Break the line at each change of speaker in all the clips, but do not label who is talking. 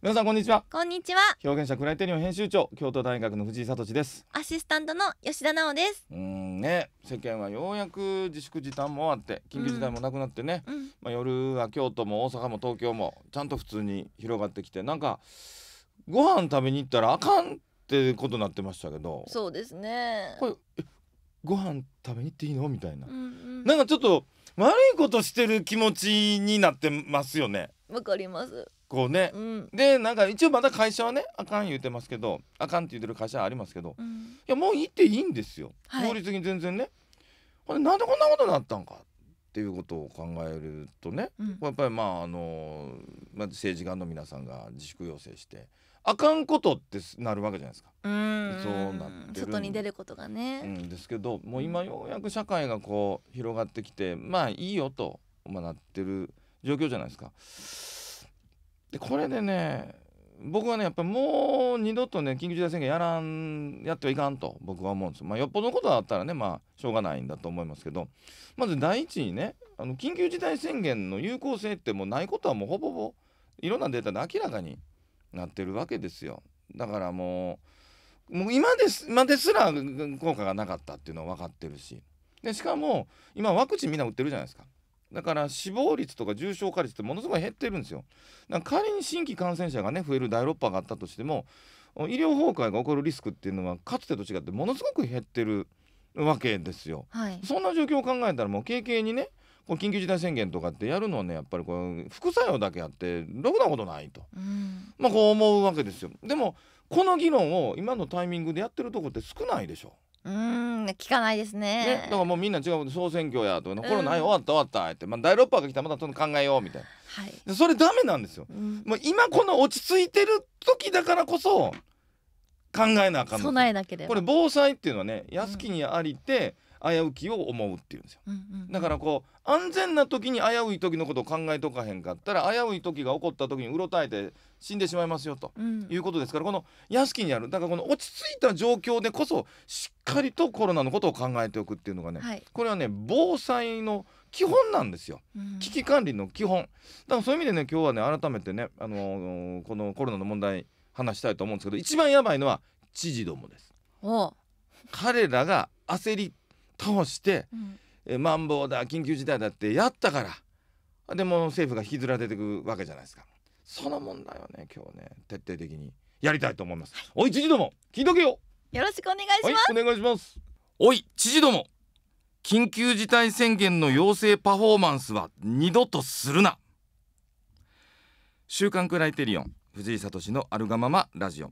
皆さんこんにちはこんにちは表現者クライテリオン編集長京都大学の藤井聡です
アシスタントの吉田直です
うんね世間はようやく自粛時短も終わって緊急事態もなくなってね、うん、まあ夜は京都も大阪も東京もちゃんと普通に広がってきてなんかご飯食べに行ったらあかんってことになってましたけど
そうですねこれ
ご飯食べに行っていいのみたいな、う
んうん、なん
かちょっと悪いことしてる気持ちになってますよね
わかります
こうね、うん、でなんか一応まだ会社はねあかん言うてますけどあかんって言ってる会社はありますけど、うん、いやもう行っていいんですよ、法律的に全然ねこれなんでこんなことになったんかっていうことを考えるとね、うん、やっぱりまああの、まあ、政治家の皆さんが自粛要請してあかんことってなるわけじゃないですかそ
う
なって外に出ることがね、うん、ですけどもう今ようやく社会がこう広がってきてまあいいよと、まあ、なってる状況じゃないですか。でこれでね僕はねやっぱもう二度とね緊急事態宣言やらんやってはいかんと僕は思うんですまあ、よっぽどのことだったらねまあしょうがないんだと思いますけどまず第一にねあの緊急事態宣言の有効性ってもうないことはもうほぼほぼいろんなデータで明らかになってるわけですよだからもうもう今です今ですら効果がなかったっていうのは分かってるしでしかも今ワクチンみんな打ってるじゃないですかだから死亡率とか重症化率ってものすごい減ってるんですよ。だから仮に新規感染者がね増える第6波があったとしても医療崩壊が起こるリスクっていうのはかつてと違ってものすごく減ってるわけですよ。はい、そんな状況を考えたらもう軽々にね緊急事態宣言とかってやるのはねやっぱりこう副作用だけあってろくなことないと、うん、まあこう思うわけですよ。でもこの議論を今のタイミングでやってるとこって少ないでしょ。
うん聞かないですねね
だからもうみんな違う総選挙やとか、コロナ終わった終わったって、まあ、第6波が来たらまたその考えようみたいな、はい、それダメなんですよ、うん、もう今この落ち着いてる時だからこそ考えなあかん備えなければこれ防災っていうのはね安きにありて、うん危うきを思うっていうんですよ、うんうん、だからこう安全な時に危うい時のことを考えとかへんかったら危うい時が起こった時にうろたえて死んでしまいますよということですから、この屋敷にあるだからこの落ち着いた状況でこそしっかりとコロナのことを考えておくっていうのがね、はい、これはね防災の基本なんですよ、うん、危機管理の基本だからそういう意味でね今日はね改めてね、あのー、このコロナの問題話したいと思うんですけど一番やばいのは知事どもです彼らが焦り倒して、うん、マンボウだ緊急事態だってやったからでも政府が引きずら出てくるわけじゃないですかその問題をね今日ね徹底的にやりたいと思います、はい、おい知事ども聞いとけよよろしくお願いします、はい、お願いしますおい知事ども緊急事態宣言の要請パフォーマンスは二度とするな週刊クライテリオン藤井聡のあるがままラジオ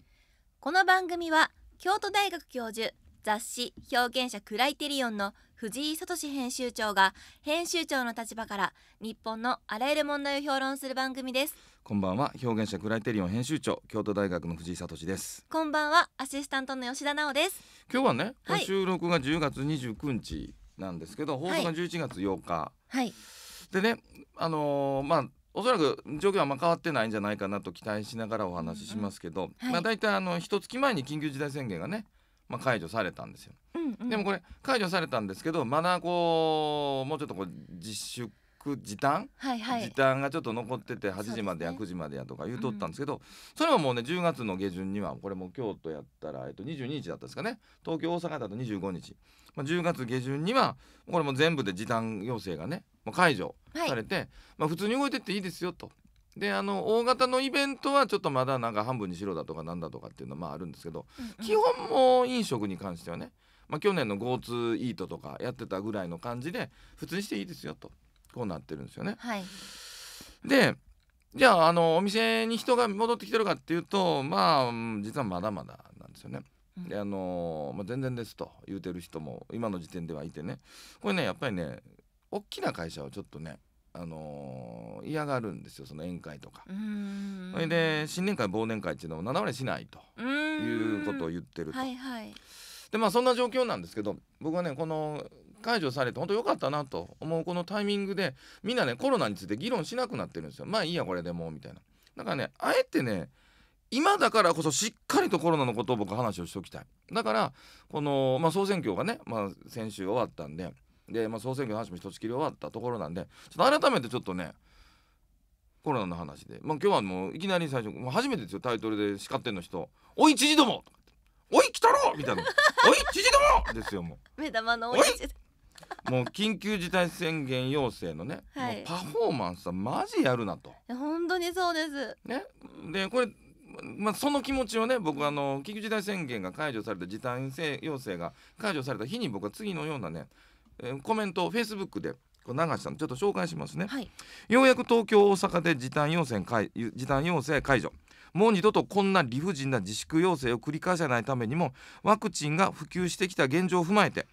この番組は京都大学教授雑誌「表現者クライテリオン」の藤井聡編集長が編集長の立場から日本のあらゆる問題を評論する番組です
こんばんは表現者クライテリオン編集長京都大学の藤井聡です
こんばんはアシスタントの吉田直です
今日はね、はい、収録が10月29日なんですけど放送が11月8日、はい、でねあのー、まあおそらく状況はあんま変わってないんじゃないかなと期待しながらお話ししますけど、うんはい、まあ、大体あの一月前に緊急事態宣言がね、まあ、解除されたんですよ、うんうん、でもこれ解除されたんですけどまだこうもうちょっとこう自粛時短、はいはい、時短がちょっと残ってて8時までや9時までやとか言うとったんですけど、うん、それはもうね10月の下旬にはこれも京都やったら、えっと、22日だったですかね東京大阪だと25日、まあ、10月下旬にはこれも全部で時短要請がね、まあ、解除されて、はい、まあ、普通に動いてっていいですよと、であの大型のイベントはちょっとまだなんか半分にしろだとかなんだとかっていうのはまああるんですけど、うんうん、基本も飲食に関してはね、まあ、去年の GoTo イートとかやってたぐらいの感じで普通にしていいですよとこうなってるんですよね。はい、でじゃああのお店に人が戻ってきてるかっていうとまあ実はまだまだなんですよね。であのまあ、全然ですと言うてる人も今の時点ではいてねこれねやっぱりね大きな会社はちょっとねあのー、嫌がるんですよその宴会とか。それで新年会忘年会っていうのを7割しないと
い
うことを言ってると。はいはい、でまあそんな状況なんですけど僕はねこの解除されて本当良かったなと思うこのタイミングでみんなねコロナについて議論しなくなってるんですよ。まあいいやこれでもうみたいな。だからねあえてね今だからこそしっかりとコロナのことを僕話をしておきたいだからこの、まあ、総選挙がね、まあ、先週終わったんでで、まあ、総選挙の話も一つ切り終わったところなんでちょっと改めてちょっとねコロナの話で、まあ、今日はもういきなり最初もう初めてですよタイトルで叱ってんの人「おい知事ども!」おい来たろ!」みたいな「おい知事ども!」ですよも
う。目玉のおい
もう緊急事態宣言要請のね、
はい、パフォー
マンスはマジやるなと。
本当にそうです。ね、
でこれまあ、その気持ちをね僕あの緊急事態宣言が解除された時短要請が解除された日に僕は次のようなねコメントをフェイスブックで流したのちょっと紹介しますね、はい、ようやく東京大阪で時短要請解時短要請解除もう二度とこんな理不尽な自粛要請を繰り返さないためにもワクチンが普及してきた現状を踏まえて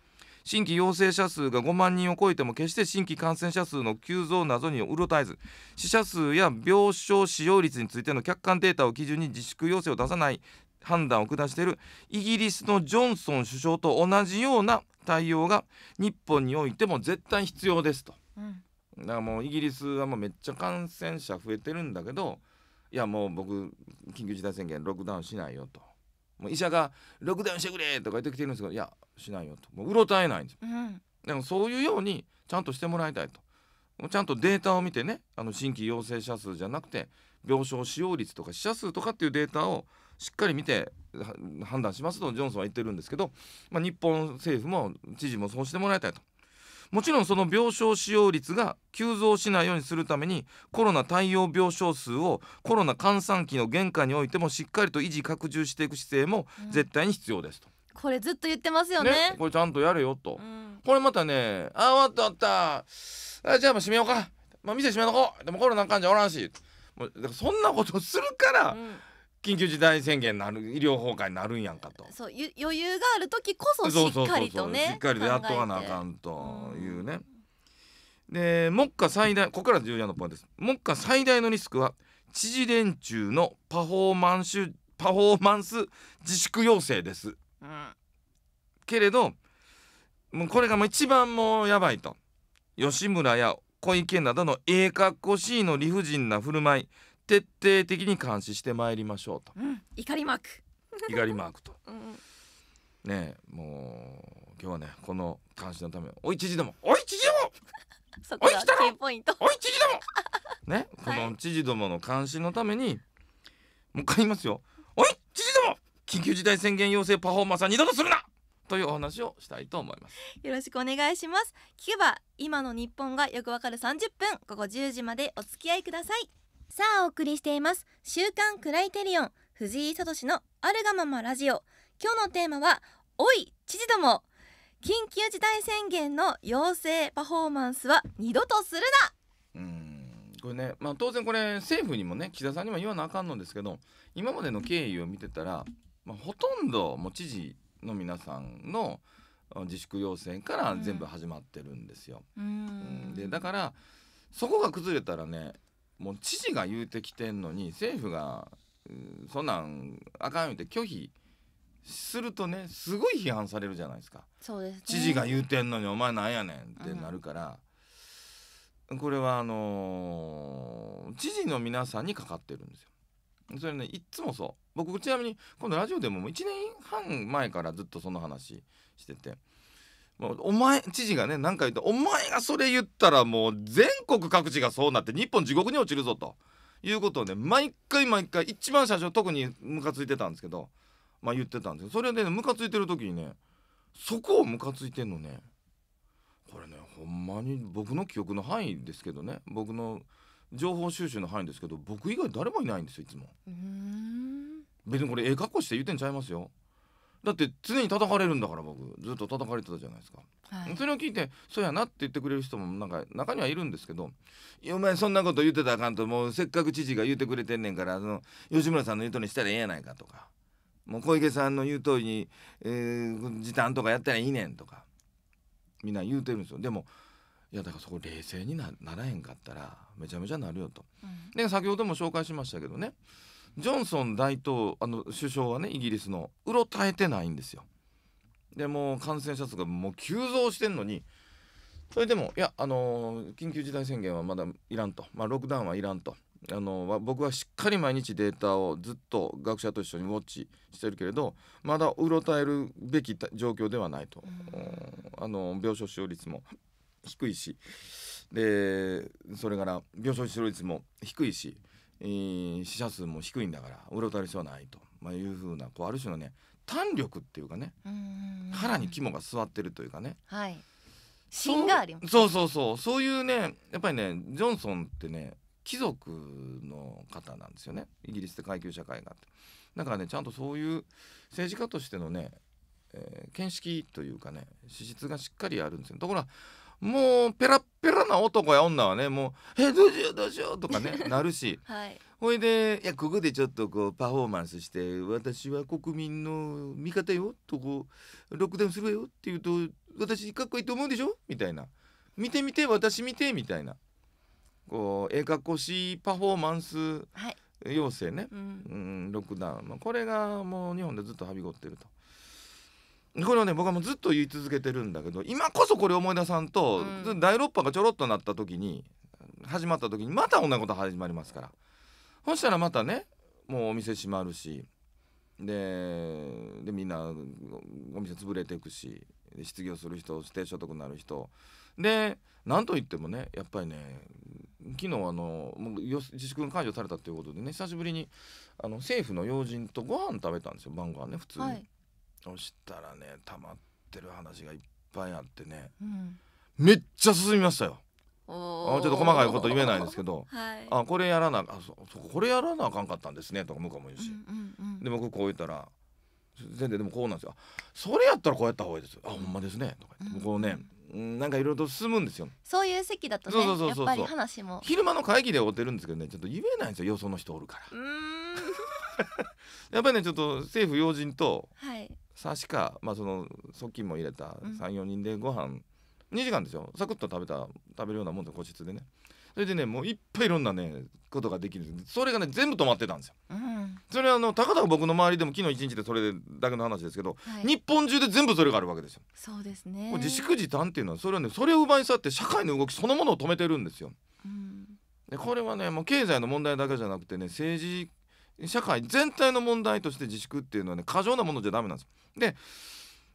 新規陽性者数が5万人を超えても決して新規感染者数の急増などにうろたえず死者数や病床使用率についての客観データを基準に自粛要請を出さない判断を下しているイギリスのジョンソン首相と同じような対応が日本においても絶対必要ですと、うん、だからもうイギリスはもうめっちゃ感染者増えてるんだけどいやもう僕緊急事態宣言ロックダウンしないよともう医者が「ロックダウンしてくれ!」とか言ってきてるんですけど「いやしないよ」ともううろたえないんですよ、うん、でもそういうようにちゃんとしてもらいたいとちゃんとデータを見てねあの新規陽性者数じゃなくて病床使用率とか死者数とかっていうデータをしっかり見て判断しますとジョンソンは言ってるんですけど、まあ、日本政府も知事もそうしてもらいたいと。もちろんその病床使用率が急増しないようにするためにコロナ対応病床数をコロナ換算期の限界においてもしっかりと維持拡充していく姿勢も絶対に必要ですと。
うん、これずっと言ってますよね、ね、
これちゃんとやれよと、うん、これまたねあ終わったあじゃあもう閉めようか、まあ、店閉めとこうでもコロナ患者おらんしもうだからそんなことするから、うん緊急事態宣言なる医療崩壊になるんやんかと
そう余裕がある時こそしっかりとねしっかりとやっとかなあか
んというね、で目下最大ここから重要なポイントです目下最大のリスクは知事連中のパフォーマンスパフォーマンス自粛要請です、うん、けれどもうこれがもう一番もうやばいと吉村や小池などのええかっこしいの理不尽な振る舞い徹底的に監視してまいりましょうと、
うん、怒りマーク
怒りマークと、うん、ねもう今日はねこの監視のためおい知事ども
おい知事ども そこがキーポイントおい知事ども
ねこの知事どもの監視のためにもう一回言いますよおい知事ども緊急事態宣言要請パフォーマンスは二度とするなというお話をしたいと思います
よろしくお願いします聞けば今の日本がよくわかる30分午後10時までお付き合いくださいさあお送りしています週刊クライテリオン藤井聡のあるがままラジオ今日のテーマはおい知事ども緊急事態宣言の要請パフォーマンスは二度とする
なうんこれねまあ当然これ政府にもね岸田さんにも言わなあかんのですけど今までの経緯を見てたら、まあ、ほとんどもう知事の皆さんの自粛要請から全部始まってるんですよ。うん、でだからそこが崩れたらねもう知事が言うてきてんのに政府がそんなんあかん言うて拒否するとねすごい批判されるじゃないですかそうです、ね、知事が言うてんのにお前なんやねんってなるから、うん、これはあのー、知事の皆さんにかかってるんですよ。それねいっつもそう僕ちなみに今度ラジオでも1年半前からずっとその話しててお前知事がね何か言ったお前がそれ言ったらもう全国各地がそうなって日本地獄に落ちるぞということをね毎回毎回一番最初特にムカついてたんですけどまあ言ってたんですけどそれでねムカついてる時にねそこをムカついてんのねこれねほんまに僕の記憶の範囲ですけどね僕の情報収集の範囲ですけど僕以外誰もいないんですよいつも。別にこれええ格好して言うてんちゃいますよ。だって常に叩かれるんだから僕ずっと叩かれてたじゃないですか、はい、それを聞いて「そうやな」って言ってくれる人もなんか中にはいるんですけど「お前そんなこと言ってたらあかんともうせっかく知事が言うてくれてんねんからあの吉村さんの言うとにしたらええやないか」とか「もう小池さんの言う通りに、えー、時短とかやったらいいねん」とかみんな言うてるんですよ。でもいやだからそこ冷静にならへんかったらめちゃめちゃなるよと、うん、で先ほども紹介しましたけどねジョンソン大統あの首相はねイギリスのうろたえてないんですよ。でも感染者数がもう急増してんのにそれでもいやあの緊急事態宣言はまだいらんと、まあ、ロックダウンはいらんとあの僕はしっかり毎日データをずっと学者と一緒にウォッチしてるけれどまだうろたえるべき状況ではないと、あの病床使用率も低いしでそれから病床使用率も低いしえー、死者数も低いんだからうろたりしはないと、まあ、いうふうなこうある種のね胆力っていうかね腹に肝が据わってるというかね。
はい芯がありま
すそうそうそうそういうねやっぱりねジョンソンってね貴族の方なんですよねイギリスで階級社会があってだからねちゃんとそういう政治家としてのね、えー、見識というかね資質がしっかりあるんですよところがもうペラペラな男や女はねもう「えどうしようどうしよう」とかね なるし、はい、ほいでいやここでちょっとこうパフォーマンスして「私は国民の味方よ」とこう「ロックダウンするわよ」って言うと「私かっこいいと思うでしょ?」みたいな「見て見て私見て」みたいなこうええかっこしいパフォーマンス要請ね、はい、うん、ロックダウン、まあ、これがもう日本でずっとはびこってると。これはね僕はもうずっと言い続けてるんだけど今こそこれ思い出さんと、うん、第6波がちょろっとなった時に始まった時にまた同じこと始まりますからそしたらまたねもうお店閉まるしででみんなお店潰れていくし失業する人指定所得になる人で何といってもねやっぱりね昨日あのもう自粛が解除されたということでね久しぶりにあの政府の要人とご飯食べたんですよ晩ご飯ね普通に。はいそしたらね溜まってる話がいっぱいあってね、うん、めっちゃ進みましたよ
あちょっと細かいこと言えないですけ
ど、はい、あこれやらなあそこれやらなあかんかったんですねとか向こうも言うし、うんうんうん、で僕こう言ったら「全然でもこうなんですよそれやったらこうやった方がいいです」あ「ほんまですね」とか言って、うん、こうねなんかいろいろと進むんですよ
そういう席だとねそうそうそうそうやっぱり話も昼間の会議で
会うてるんですけどねちょっと言えないんですよよその人おるから やっぱりねちょっと政府要人と、はい、しか、まあ、その側近も入れた34人でご飯2時間でしょサクッと食べた食べるようなもんで個室でねそれでねもういっぱいいろんなねことができるんですそれがね全部止まってたんですよ、うん、それはあのたかだか僕の周りでも昨日一日でそれだけの話ですけど、はい、日本中で全部それがあるわけですよ
そうですね自
粛時短っていうのはそれはねそれを奪い去って社会の動きそのものを止めてるんですよ、うん、でこれはねもう経済の問題だけじゃなくてね政治社会全体の問題として自粛っていうのはね過剰なものじゃダメなんですで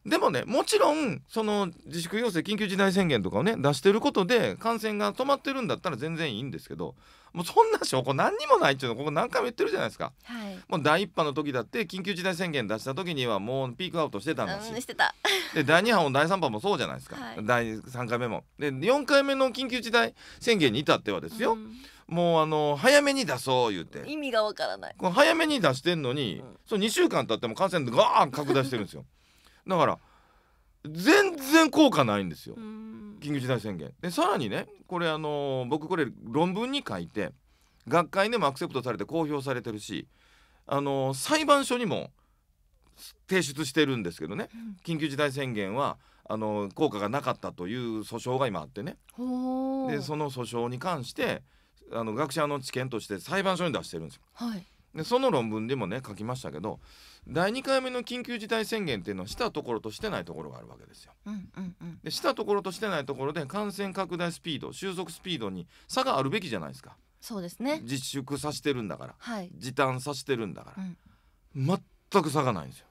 でもねもちろんその自粛要請緊急事態宣言とかをね出してることで感染が止まってるんだったら全然いいんですけどもうそんな証拠何にもないっていうのここ何回も言ってるじゃないですか、はい、もう第1波の時だって緊急事態宣言出した時にはもうピークアウトしてたん ですしで第2波も第3波もそうじゃないですか、はい、第3回目もで4回目の緊急事態宣言に至ってはですよ、うんもうあの早めに出そう言うて
意味がわからない
こ早めに出してんのに、うん、その2週間経っても感染がガーン拡大してるんですよだから全然効果ないんですよ緊急事態宣言でさらにねこれあの僕これ論文に書いて学会でもアクセプトされて公表されてるしあの裁判所にも提出してるんですけどね、緊急事態宣言はあの効果がなかったという訴訟が今あってねでその訴訟に関してあの学者の知見として裁判所に出してるんですよ。はい、でその論文でもね書きましたけど第2回目の緊急事態宣言っていうのはしたところとしてないところがあるわけですよ。うんうんうん、でしたところとしてないところで感染拡大スピード収束スピードに差があるべきじゃないですか。そうですね自粛させてるんだから、はい、時短させてるんだから、うん、全く差がないんですよ。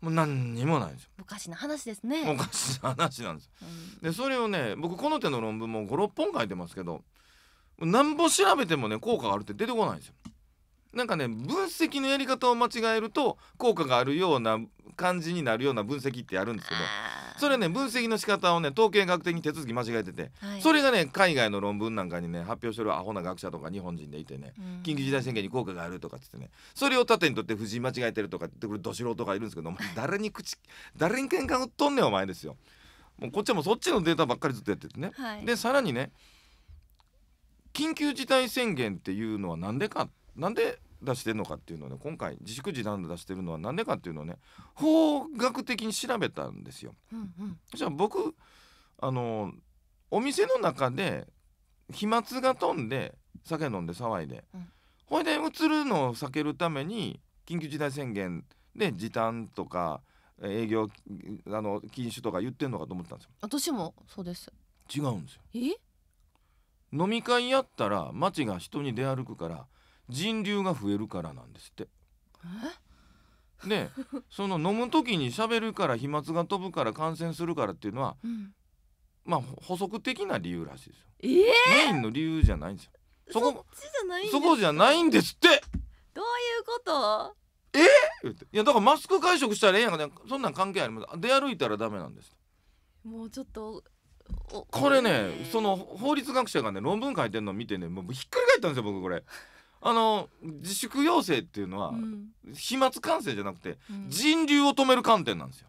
もう何にもないんですよ。昔の話ですね。昔の話なんですよ。うん、でそれをね僕この手の論文も56本書いてますけどなんぼ調べてもね効果があるって出てこないんですよ。なんかね分析のやり方を間違えると効果があるような感じになるような分析ってやるんですけどそれね分析の仕方をね統計学的に手続き間違えてて、はい、それがね海外の論文なんかにね発表してるアホな学者とか日本人でいてね、うん、緊急事態宣言に効果があるとかって言ってねそれを盾にとって夫人間違えてるとかってくるど素人がいるんですけど誰に口誰に喧嘩売っとんねんお前ですよ。もうこっちもそっちのデータばっかりずっとやっててね、はい、でさらにね緊急事態宣言っていうのは何でかなんで出してるのかっていうのをね今回自粛時なんで出してるのは何でかっていうのをね法学的に調べたんですよ。うんうん、じゃあ僕あのお店の中で飛沫が飛んで酒飲んで騒いで、うん、ほいでうつるのを避けるために緊急事態宣言で時短とか営業あの禁酒とか言ってんのかと思ったんですよ。
私もそうです。違うんですよ。え？
飲み会やったら街が人に出歩くから人流が増えるからなんですってでその飲む時に喋るから飛沫が飛ぶから感染するからっていうのは、うん、まあ補足的な理由らしいですよ、えー、メインの理由じゃないんですよそこ
そこじゃないんですってどういうこと
えっいやだからマスク会食したらええやんか、ね、そんなん関係あります出歩いたらダメなんです
もうちょっと
これねその法律学者がね論文書いてるのを見てねもうひっくり返ったんですよ僕これ。あの自粛要請っていうのは、うん、飛沫感染じゃなくて、うん、人流を止める観点なんですよ。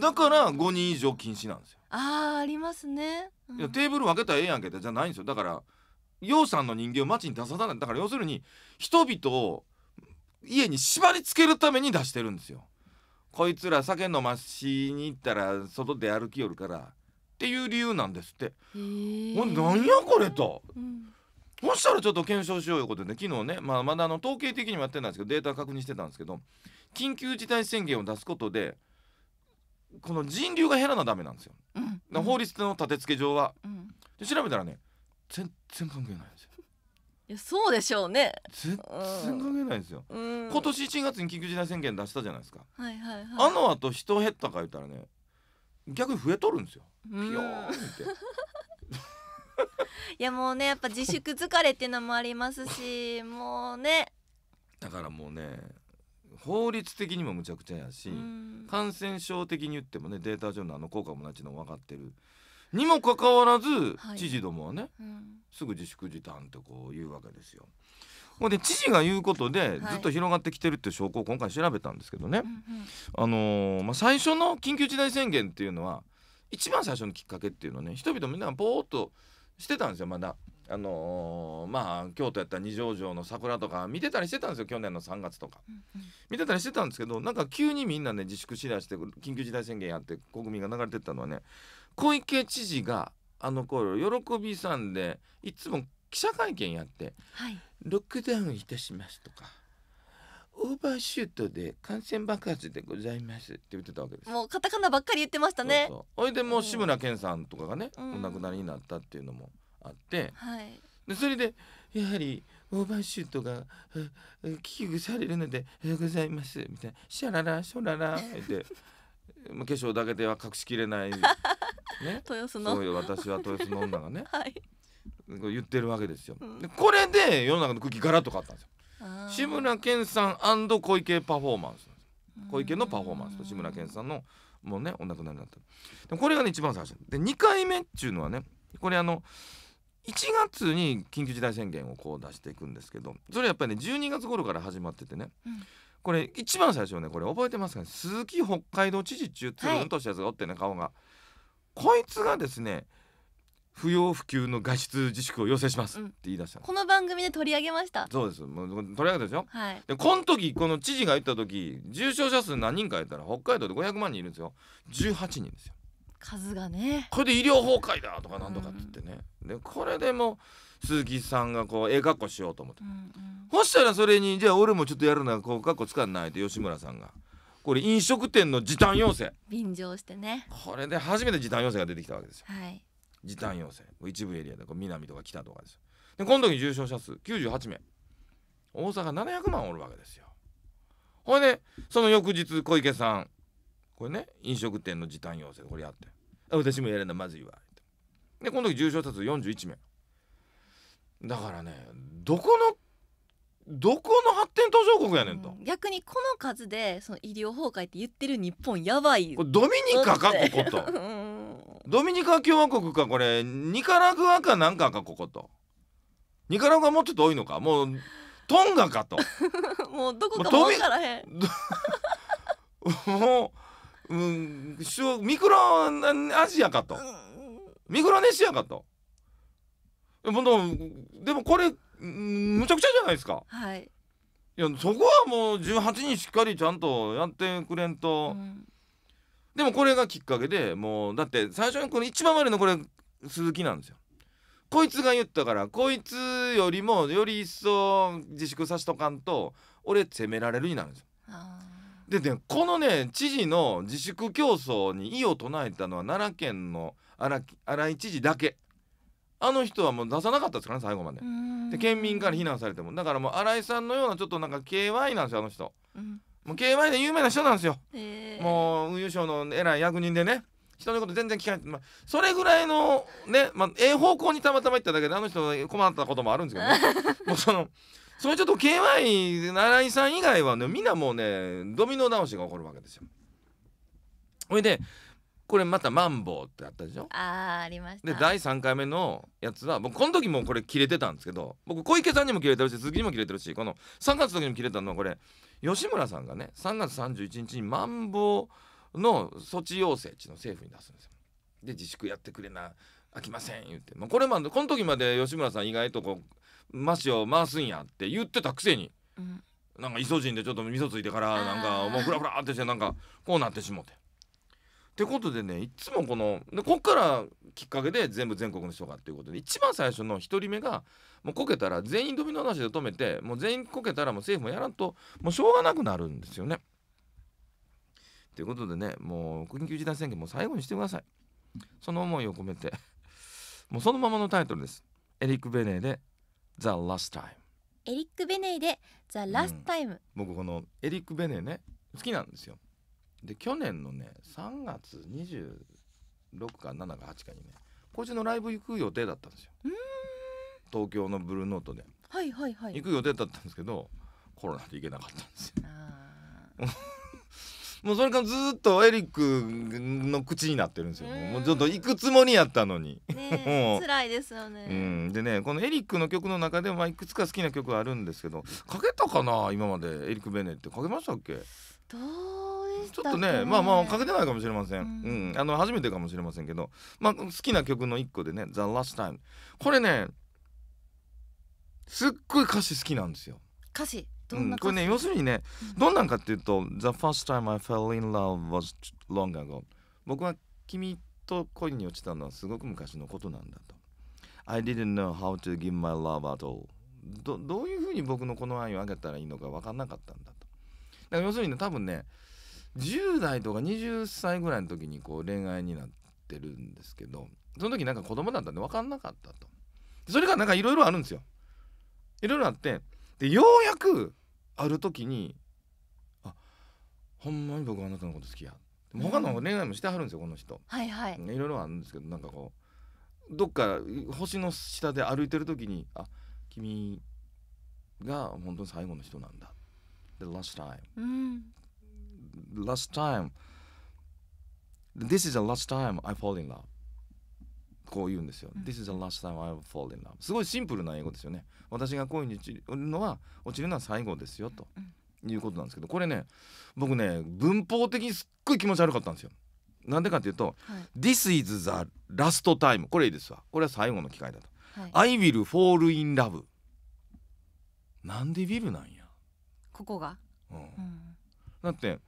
だから5人以上禁止なんですよ。
ああありますね、う
ん、いやテーブル分けたらええやんけってじゃないんですよだから洋さんの人間を街に出さないだから要するに人々を家に縛りつけるために出してるんですよ。こいつら酒飲ましに行ったら外で歩きよるからっていう理由なんですって。ほんなんやこれと、うんそしたらちょっと検証しようよことで、ね、昨日ね、まあ、まだあの統計的にもやってないんですけどデータ確認してたんですけど緊急事態宣言を出すことでこの人流が減らなダメなんですよ、うん、法律の立て付け上は、うん、で調べたらね全然関係ないんですよ
いやそうでしょうね
全然関係ないんですよ、うん、今年1月に緊急事態宣言出したじゃないですか、はいはいはい、あの後人減ったか言ったらね逆に増えとるんですよ
ピヨーンって。いやもうねやっぱ自粛疲れっていうのもありますし もうね
だからもうね法律的にもむちゃくちゃやし、うん、感染症的に言ってもねデータ上のあの効果もなちの分かってるにもかかわらず、はい、知事どもはね、うん、すぐ自粛時短ってこう言うわけですよ。ほんで知事が言うことでずっと広がってきてるっていう証拠を今回調べたんですけどね、はい、あのー、まあ、最初の緊急事態宣言っていうのは一番最初のきっかけっていうのはね人々みんなぼーっとしてたんですよまだ。あのー、まあ京都やったら二条城の桜とか見てたりしてたんですよ去年の3月とか、見てたりしてたんですけどなんか急にみんなね自粛しだして緊急事態宣言やって国民が流れてったのはね小池知事があの頃喜びさんでいつも記者会見やって、はいロックダウンいたしますとかオーバーシュートで感染爆発でございますって言ってたわけです
もうカタカナばっかり言ってましたね
そいでもう志村けんさんとかがね、うん、お亡くなりになったっていうのもあって、はい、でそれでやはりオーバーシュートが危惧されるのでございますみたいな「シャララショララ」って 化粧だけでは隠しきれない、ね、豊洲の私は豊洲の女がね、はい、言ってるわけですよ、でこれで世の中の空気ガラッと変わったんですよ志村けんさん小池パフォーマンス小池のパフォーマンスと志村けんさんのもうねお亡くなりになったでこれがね一番最初で2回目っていうのはねこれあの1月に緊急事態宣言をこう出していくんですけどそれやっぱりね12月頃から始まっててね、うん、これ一番最初ねこれ覚えてますかね鈴木北海道知事中つるんとしたやつがおってね、はい、顔がこいつがですね不要不急の外出自粛を要請しますって言い出した、うん、
この番組で取り上げましたそ
うですもう取り上げたでしょ、はい、でこの時この知事が言った時重症者数何人かやったら北海道で500万人いるんですよ18人ですよ
数がね
これで医療崩壊だとかなんとかって言ってね、うん、でこれでも鈴木さんがこうええ格好しようと思って、うんうん、そしたらそれにじゃあ俺もちょっとやるなこう格好つかんないって吉村さんがこれ飲食店の時短要請
便乗してね
これで初めて時短要請が出てきたわけですよはい時短要請一部エリアでこう南とか北とかですよでこの時重症者数98名大阪700万おるわけですよほいでその翌日小池さんこれね飲食店の時短要請これやって私もやれんだまずいわでこの時重症者数41名だからねどこのどこの発展途上国やねんと、
うん、逆にこの数でその医療崩壊って言ってる日本やばいこれドミニカかこことうん
ドミニカ共和国かこれニカラグアかなんかかこことニカラグアもっと遠いのかもうトンガかと
もうどこか分からへん
もう、うん、ミクロアジアかと、ミクロネシアかとでもでもこれむちゃくちゃじゃないですか。はいいやそこはもう18人しっかりちゃんとやってくれんと、うん、でもこれがきっかけでもうだって最初にこの一番悪いのこれ鈴木なんですよ。こいつが言ったからこいつよりもより一層自粛さしとかんと俺責められるになるんですよ。でねこのね知事の自粛競争に異を唱えたのは奈良県の荒井知事だけ。あの人はもう出さなかったですからね最後までで県民から非難されてもだからもう新井さんのようなちょっとなんか KY なんですよあの人、うん、もう KY で有名な人なんですよ、えー、もう運輸省の偉い役人でね人のこと全然聞かない、まあ、それぐらいのね、まあ、ええ方向にたまたま行っただけであの人困ったこともあるんですけどね もうそのそれちょっと KY 新井さん以外はねみんなもうねドミノ倒しが起こるわけですよ。ほいでこれまたマンボウってあったでしょ
あありましたで
第3回目のやつは僕この時もこれ切れてたんですけど僕小池さんにも切れてるし鈴木にも切れてるしこの3月の時にも切れたのはこれ吉村さんがね3月31日にまん防の措置要請っていうのを政府に出すんですよ。で自粛やってくれな飽きません言って、まあ、これまでこの時まで吉村さん意外とこうマシを回すんやって言ってたくせに、うん、なんかイソジンでちょっと味噌ついてからなんかもうフラフラってしてなんかこうなってしもて。ってことでねいつもこのでこっからきっかけで全部全国の人がっていうことで一番最初の1人目がもうこけたら全員ドミノなしで止めてもう全員こけたらもう政府もやらんともうしょうがなくなるんですよね。ということでねもう緊急事態宣言も最後にしてください。その思いを込めて もうそのままのタイトルです。エリック・ベネで「ザ・ラス l a s
エリック・ベネで「The Last Time、
僕このエリック・ベネーね好きなんですよ。で去年のね3月26か7か8かにね今週のライブ行く予定だったんですよ東京のブルーノートで、はいはいはい、行く予定だったんですけどコロナで行けなかったんですよ。もうそれからずっとエリックの口になってるんですよ。もうちょっと行くつもりやったのに。ね、辛いですよね。でね、このエリックの曲の中でまあいくつか好きな曲あるんですけど、かけたかな今までエリックベネってかけましたっけ？どうちょっとねまあまあかけてないかもしれません、うん、うん、あの初めてかもしれませんけど、まあ、好きな曲の1個でね「The Last Time」これねすっごい歌詞好きなんですよ。
歌詞うん、これね要するに
ね、うん、どんなんかっていうと「The first time I fell in love was long ago」僕は君と恋に落ちたのはすごく昔のことなんだと。I didn't know how to give my love at all どどういうふうに僕のこの愛をあげたらいいのか分かんなかったんだと。だから要するに、ね、多分ね10代とか20歳ぐらいの時にこう恋愛になってるんですけどその時なんか子供だったんで分かんなかったとそれがなんかいろいろあるんですよいろいろあってでようやくある時にあほんまに僕はあなたのこと好きや他の恋愛もしてはるんですよこの人はいはいいろいろあるんですけどなんかこうどっか星の下で歩いてる時にあ君が本当に最後の人なんだ The last time、うん、last time this is the last time I fall in love こう言うんですよ、うん、this is the last time I fall in love すごいシンプルな英語ですよね私が恋に落ちるのは落ちるのは最後ですよということなんですけどこれね僕ね文法的にすっごい気持ち悪かったんですよなんでかというと、はい、This is the last time これいいですわこれは最後の機会だと、はい、I will fall in love なんでビルなんやここが、うん、うん、だって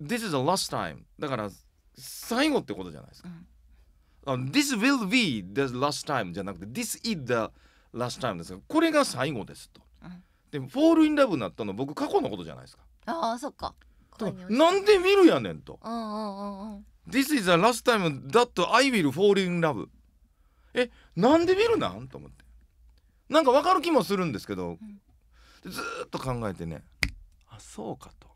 This is the last time だから最後ってことじゃないですか、うん、This will be the last time じゃなくて This is the last time ですがこれが最後ですと、うん、でも「Fall in Love」になったの僕過去のことじゃないですか
ああそっか
なんで見るやねんと、
うんうんうん、
This is the last time that I will fall in love えなんで見るなんと思ってなんかわかる気もするんですけど、うん、ずっと考えてねあそうかと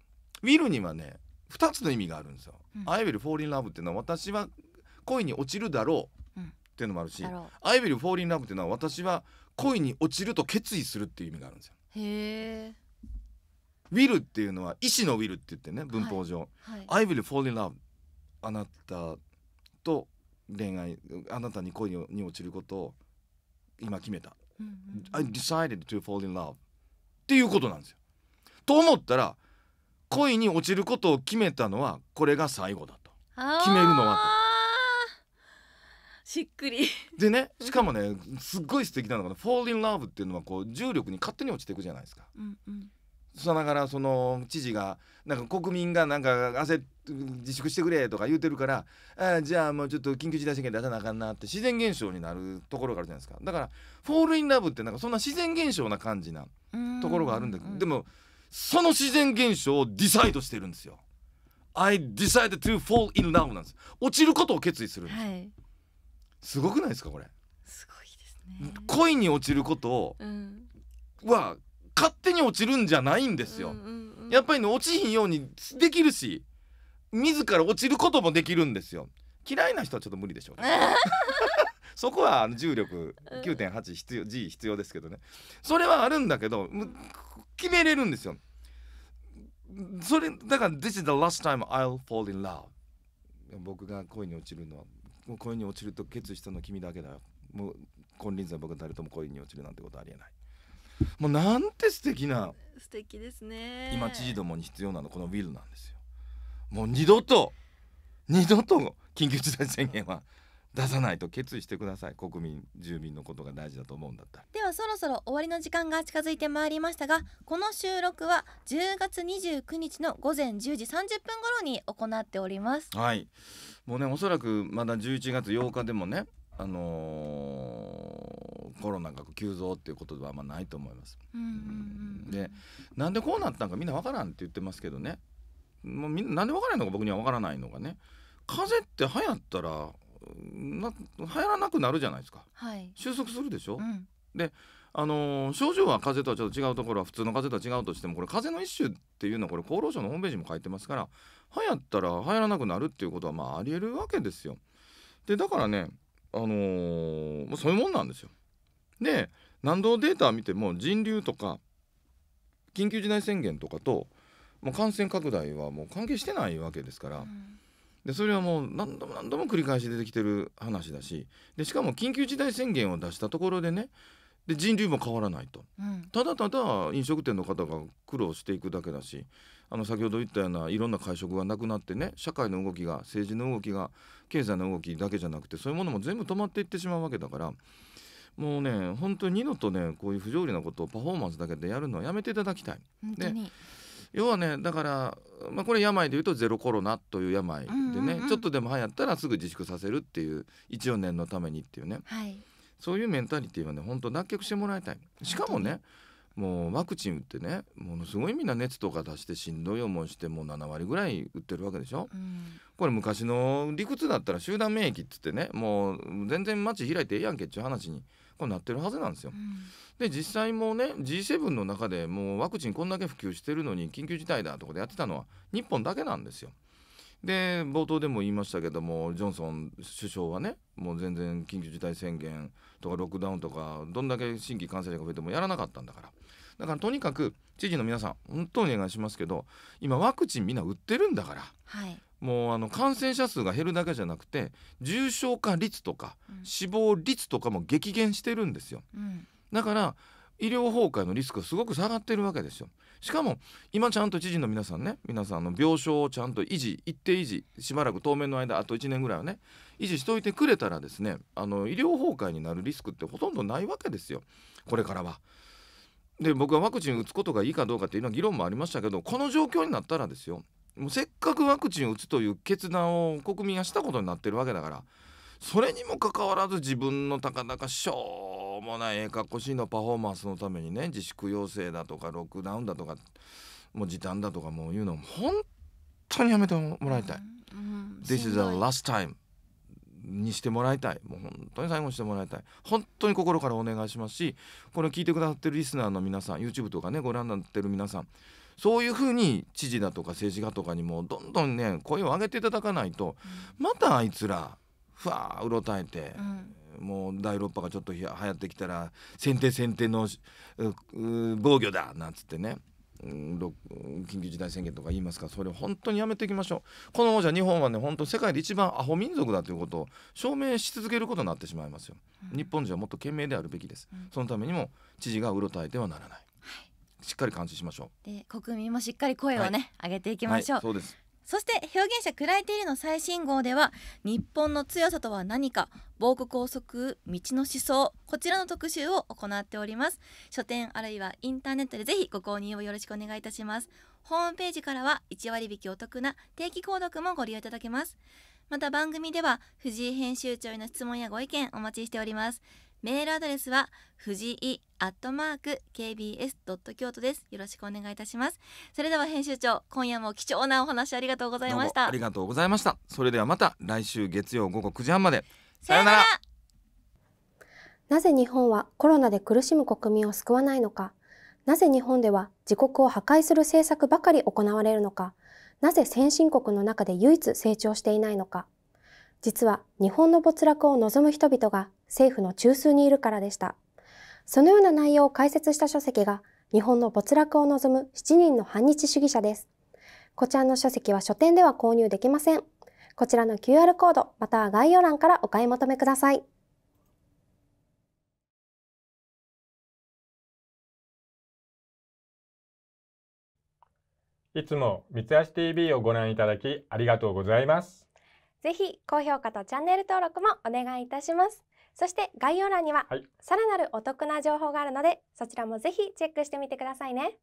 ウィルにはね2つの意味があるんですよ。うん、I will fall in love っていうのは私は恋に落ちるだろうっていうのもあるし、うん、I will fall in love っていうのは私は恋に落ちると決意するっていう意味があるんですよ。
へ
ウィルっていうのは意志のウィルって言ってね文法上、はいはい、I will fall in love あなたと恋愛あなたに恋に落ちることを今決めた、うんうん、I decided to fall in love っていうことなんですよ。と思ったら恋に落ちることを決めたのはこれが最後だと
決めるのはとしっくり
でねしかもねすっごい素敵なのが「Fall in Love」っていうのはこう重力に勝手に落ちていくじゃないですか。うんうんさながらその知事がなんか国民がなんか焦自粛してくれとか言うてるからあじゃあもうちょっと緊急事態宣言出さなあかんなって自然現象になるところがあるじゃないですかだから「フォール・イン・ラブ」ってなんかそんな自然現象な感じなところがあるんだけどでもその自然現象をディサイドしてるんですよ I decided to fall in love なんです落ちることを決意するんです、はい、すごくないですかこれすごいですね恋に落ちることを、うん、は、勝手に落ちるんじゃないんですよ、うんうんうん、やっぱりね落ちひんようにできるし自ら落ちることもできるんですよ嫌いな人はちょっと無理でしょう、ね、そこは重力9.8必要 G 必要ですけどねそれはあるんだけど決めれるんですよそれだから「This is the last time I'll fall in love」僕が恋に落ちるのはもう恋に落ちると決意したのは君だけだよもう金輪際僕は誰とも恋に落ちるなんてことありえないもうなんて素敵な
素敵ですね
今知事どもに必要なのこのウィルなんですよもう二度と二度と緊急事態宣言は出さないと決意してください国民住民のことが大事だと思うんだった
らではそろそろ終わりの時間が近づいてまいりましたがこの収録は10月29日の午前10時30分頃に行っております
はいもうねおそらくまだ11月8日でもねあのー、コロナが急増っていうことではあんまないと思います。うんでなんでこうなったんかみんなわからんって言ってますけどねもうみんななんでわからないのか僕にはわからないのかね風邪って流行ったらな流行らなくなるじゃないですか、はい、収束するでしょ、うん、であのー、症状は風邪とはちょっと違うところは普通の風邪とは違うとしてもこれ風邪の一種っていうのはこれ厚労省のホームページも書いてますから流行ったら流行らなくなるっていうことはまあありえるわけですよ。でだからねあのー、そういうもんなんですよ。で何度データ見ても人流とか緊急事態宣言とかとまあ、感染拡大はもう関係してないわけですから。うんでそれはもう何度も何度も繰り返し出てきてる話だしでしかも緊急事態宣言を出したところでねで人流も変わらないと、うん、ただただ飲食店の方が苦労していくだけだしあの先ほど言ったようないろんな会食がなくなってね社会の動きが政治の動きが経済の動きだけじゃなくてそういうものも全部止まっていってしまうわけだからもうね本当に二度とねこういう不条理なことをパフォーマンスだけでやるのはやめていただきたい。で要はねだから、まあ、これ病でいうとゼロコロナという病でね、ちょっとでも流行ったらすぐ自粛させるっていう14年のためにっていうね、はい、そういうメンタリティーはね本当脱却してもらいたい。しかもねもうワクチン打ってねものすごいみんな熱とか出してしんどい思いしてもう7割ぐらい打ってるわけでしょ、うん、これ昔の理屈だったら集団免疫っつってねもう全然街開いてええやんけっちゅう話にこうなってるはずなんですよ。うん、で実際もね G7 の中でもうワクチンこんだけ普及してるのに緊急事態だとかでやってたのは日本だけなんですよ。で冒頭でも言いましたけどもジョンソン首相はねもう全然緊急事態宣言とかロックダウンとかどんだけ新規感染者が増えてもやらなかったんだからだからとにかく知事の皆さん本当にお願いしますけど今ワクチンみんな売ってるんだから、もうあの感染者数が減るだけじゃなくて重症化率とか死亡率とかも激減してるんですよ、うん、だから医療崩壊のリスクすごく下がってるわけですよしかも今ちゃんと知事の皆さんね皆さんの病床をちゃんと維持一定維持しばらく当面の間あと1年ぐらいはね維持しておいてくれたらですねあの医療崩壊になるリスクってほとんどないわけですよこれからは。で僕はワクチン打つことがいいかどうかっていうのは議論もありましたけどこの状況になったらですよもうせっかくワクチンを打つという決断を国民がしたことになってるわけだからそれにもかかわらず自分のたかだかしょうもないええかっこしいのパフォーマンスのためにね自粛要請だとかロックダウンだとかもう時短だとかもういうの本当にやめてもらいたい。うんうん、This is the last time にしてもらいたいもう本当に最後にしてもらいたい本当に心からお願いしますしこれを聞いてくださってるリスナーの皆さん YouTube とかねご覧になってる皆さんそういうふうに知事だとか政治家とかにもどんどんね声を上げていただかないと、うん、またあいつらふわーうろたえて、うん、もう第6波がちょっと流行ってきたら先手先手の防御だなんつってね緊急事態宣言とか言いますからそれを本当にやめていきましょうこのままじゃ日本はね本当世界で一番アホ民族だということを証明し続けることになってしまいますよ、うん、日本人はもっと賢明であるべきです、そのためにも知事がうろたえてはならないしっかり監視しましょ
うで国民もしっかり声をね、はい、上げていきましょう、はい、そうですそして表現者暗いているの最新号では日本の強さとは何か防具拘束道の思想こちらの特集を行っております書店あるいはインターネットでぜひご購入をよろしくお願いいたしますホームページからは1割引きお得な定期購読もご利用いただけますまた番組では藤井編集長への質問やご意見お待ちしておりますメールアドレスは藤井アットマーク KBS ドット京都です。よろしくお願いいたします。それでは編集長、今夜も貴重なお話ありがとうございました。あり
がとうございました。それではまた来週月曜午後9時半まで。さようなら。なぜ日本は
コロナで苦しむ国民を救わないのか。なぜ日本では自国を破壊する政策ばかり行われるのか。なぜ先進国の中で唯一成長していないのか。実は日本の没落を望む人々が政府の中枢にいるからでした。そのような内容を解説した書籍が、日本の没落を望む7人の反日主義者です。こちらの書籍は書店では購入できません。こちらの QR コ
ード、または概要欄からお買い求めください。いつも三橋 TV をご覧いただきありがとうございます。ぜひ
高評価とチャンネル登録もお願いいたします。そして概要欄にはさらなるお得な情報があるので、そちらもぜひチェックしてみてくださいね。